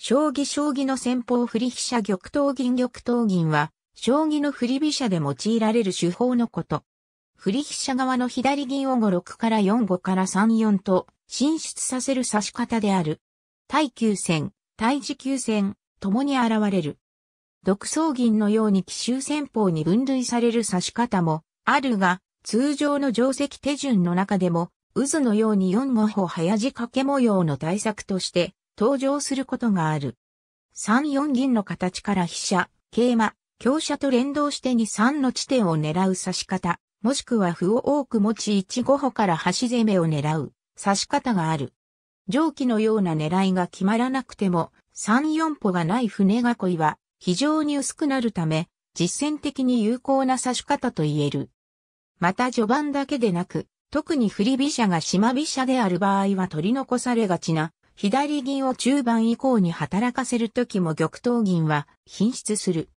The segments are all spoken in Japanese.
将棋将棋の戦法振り飛車玉頭銀玉頭銀は、将棋の振り飛車で用いられる手法のこと。振り飛車側の左銀を5、6から4、5から3、4と進出させる指し方である。耐久戦、対持久戦、ともに現れる。独走銀のように奇襲戦法に分類される指し方もあるが、通常の定石手順の中でも、渦のように4五歩早仕掛け模様の対策として登場することがある。3、4銀の形から飛車、桂馬、強車と連動して2、3の地点を狙う指し方、もしくは歩を多く持ち1、5歩から端攻めを狙う指し方がある。上記のような狙いが決まらなくても、3、4歩がない船囲いは非常に薄くなるため、実践的に有効な指し方と言える。また序盤だけでなく、特に振り飛車が島飛車である場合は取り残されがちな左銀を中盤以降に働かせるときも玉頭銀は品質する。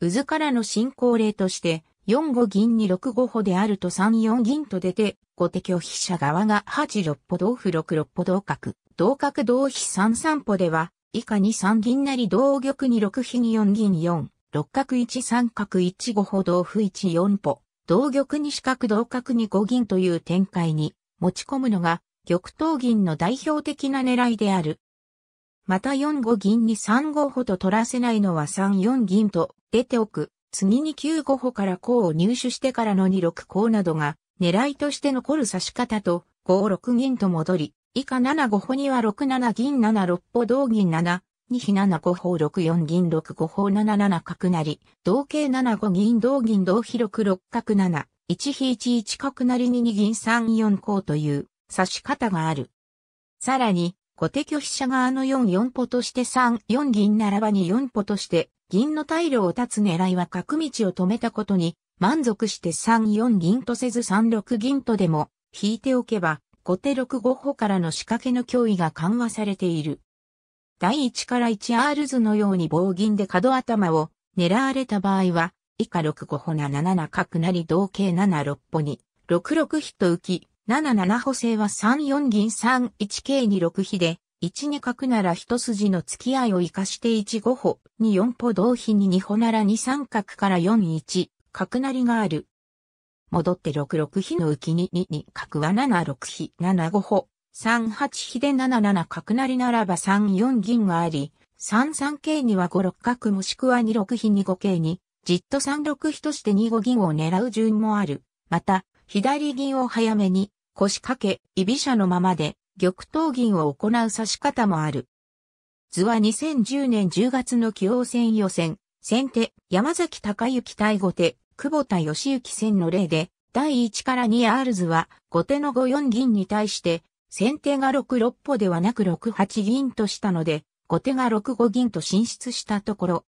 渦からの進行例として、4五銀に6五歩であると3四銀と出て、後手拒否者側が8六歩同歩6六歩同角、同角同飛3三歩では、以下に3銀なり同玉に6飛に4銀4、六角1三角1五歩同歩1四歩、同玉に四角同角に5銀という展開に持ち込むのが玉頭銀の代表的な狙いである。また4五銀に3五歩と取らせないのは3四銀と出ておく。次に9五歩から項を入手してからの2六項などが狙いとして残る指し方と5六銀と戻り、以下7五歩には6七銀七六歩同銀七2比7五歩6四銀6五歩7七角なり、同桂7五銀同銀同比六六角七1比1一角なり2二銀3四項という指し方がある。さらに、後手拒否者側の4四歩として3四銀ならば2四歩として、銀の退路を断つ狙いは角道を止めたことに、満足して3四銀とせず3六銀とでも、引いておけば、後手6五歩からの仕掛けの脅威が緩和されている。第1から 1R 図のように棒銀で角頭を狙われた場合は、以下6五歩7七角成同形7六歩に、6六飛と浮き、77補正は3四銀3 1桂に6比で、1 2角なら一筋の付き合いを生かして1五歩、2四歩同比に2歩なら2三角から4一角なりがある。戻って6六比の浮きに2 2角は7六比7五歩、3八比で7七角なりならば3四銀があり、3三桂には5六角もしくは2六比2五桂に、じっと3六比として2五銀を狙う順もある。また、左銀を早めに、腰掛け、居飛車のままで、玉頭銀を行う指し方もある。図は2010年10月の棋王戦予選、先手、山崎隆之対後手、久保田義行戦の例で、第1から 2R 図は、後手の5四銀に対して、先手が6六歩ではなく6八銀としたので、後手が6五銀と進出したところ、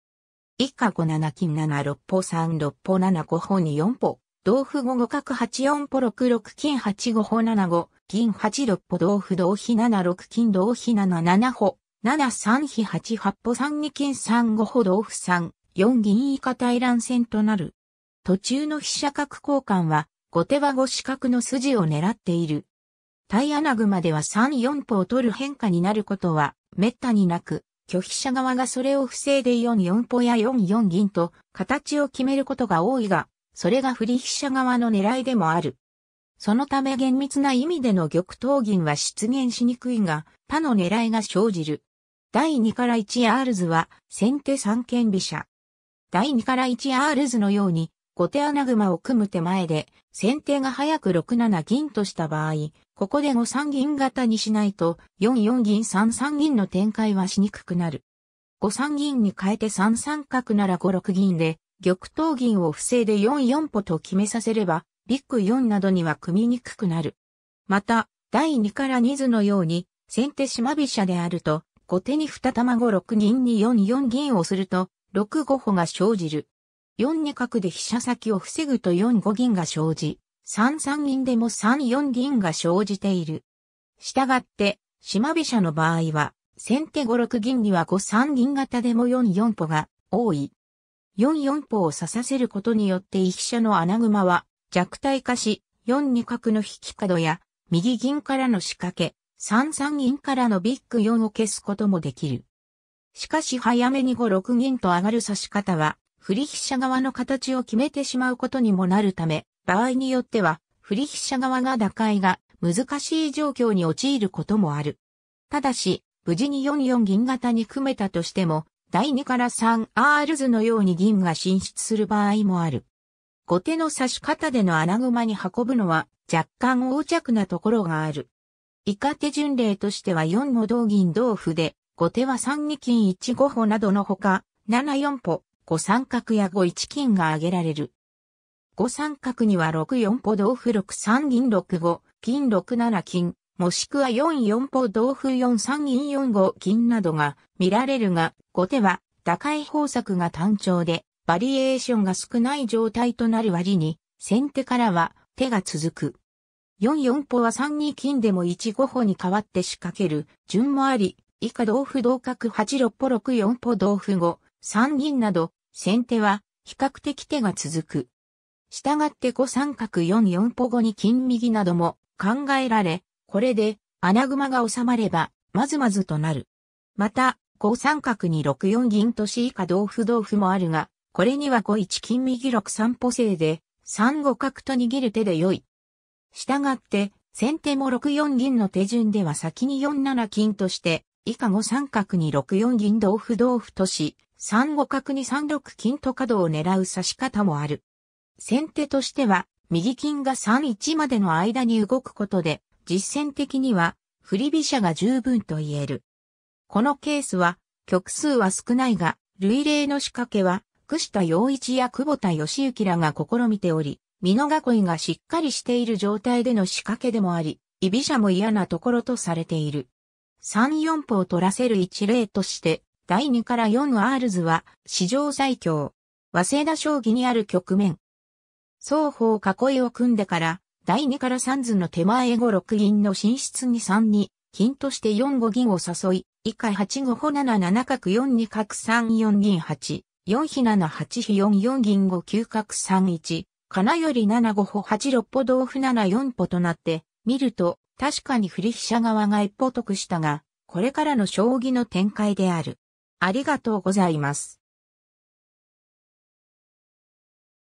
以下5七金7六歩3六歩7五歩に4歩、同歩五五角八四歩六六金八五歩七五銀八六歩同歩同飛七六金同飛七七歩七三飛八八歩三二金三五歩同歩三、四銀以下対乱戦となる。途中の飛車角交換は後手は五四角の筋を狙っている。対穴熊では三四歩を取る変化になることは滅多になく、拒否者側がそれを防いで四四歩や四四銀と形を決めることが多いが、それが振り飛車側の狙いでもある。そのため厳密な意味での玉頭銀は出現しにくいが、他の狙いが生じる。第2から 1R 図は先手三間飛車。第2から 1R 図のように、後手穴熊を組む手前で、先手が早く6七銀とした場合、ここで5三銀型にしないと、4四銀3三銀の展開はしにくくなる。5三銀に変えて3三角なら5六銀で、玉頭銀を不正で44歩と決めさせれば、ビッグ4などには組みにくくなる。また、第2から2図のように、先手島飛車であると、後手に2玉5 6銀に4 4銀をすると、6 5歩が生じる。4二角で飛車先を防ぐと4 5銀が生じ、3三銀でも3 4銀が生じている。したがって、島飛車の場合は、先手5 6銀には5 3銀型でも4 4歩が多い。4-4歩を刺させることによって飛車の穴熊は弱体化し、4二角の引き角や、右銀からの仕掛け、3-3銀からのビッグ4を消すこともできる。しかし早めに5-6銀と上がる指し方は、振り飛車側の形を決めてしまうことにもなるため、場合によっては、振り飛車側が打開が難しい状況に陥ることもある。ただし、無事に4-4銀型に組めたとしても、第2から3アールズのように銀が進出する場合もある。後手の刺し方での穴熊に運ぶのは若干横着なところがある。以下手順例としては4の同銀同歩で、後手は3二金1五歩などのほか、7四歩、5三角や5一金が挙げられる。5三角には6四歩同歩6三銀6五、金6七金、もしくは44歩同歩43銀45金などが見られるが、後手は打開方策が単調で、バリエーションが少ない状態となる割に、先手からは手が続く。44歩は32金でも15歩に変わって仕掛ける順もあり、以下同歩同角86歩64歩同歩5、3銀など、先手は比較的手が続く。したがって5三角44歩5に金右なども考えられ、これで、穴熊が収まれば、まずまずとなる。また、5三角に6四銀と C 下同歩同歩もあるが、これには5一金右六三歩制で、3五角と握る手で良い。したがって、先手も6四銀の手順では先に4七金として、以下5三角に6四銀同歩同歩とし、3五角に3六金と角を狙う指し方もある。先手としては、右金が3一までの間に動くことで、実践的には振り飛車が十分と言える。このケースは、曲数は少ないが、類例の仕掛けは、し田洋一や久保田義行らが試みており、美濃囲いがしっかりしている状態での仕掛けでもあり、居飛車も嫌なところとされている。3、4歩を取らせる一例として、第2から4アールズは、史上最強。早稲田将棋にある局面。双方囲いを組んでから、第2から3図の手前5六銀の進出に3に、金として4五銀を誘い、以下8五歩7七角4二角3四銀8、4比7八比4四銀5九角3一、金より7五歩8六歩同歩7四歩となって、見ると、確かに振り飛車側が一歩得したが、これからの将棋の展開である。ありがとうございます。